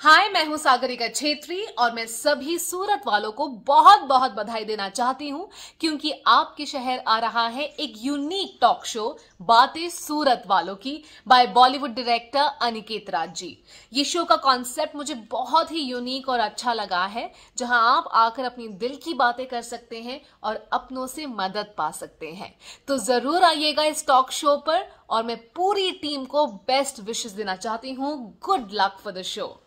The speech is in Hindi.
हाय मैं हूं सागरिका छेत्री और मैं सभी सूरत वालों को बहुत बहुत बधाई देना चाहती हूं क्योंकि आपके शहर आ रहा है एक यूनिक टॉक शो बातें सूरत वालों की by Bollywood director Aniket Raj ji ये शो का कॉन्सेप्ट मुझे बहुत ही यूनिक और अच्छा लगा है जहां आप आकर अपनी दिल की बातें कर सकते हैं और अपनों से मदद पा सकते हैं तो जरूर आइएगा इस टॉक शो पर और मैं पूरी टीम को बेस्ट विशेष देना चाहती हूँ good luck for the show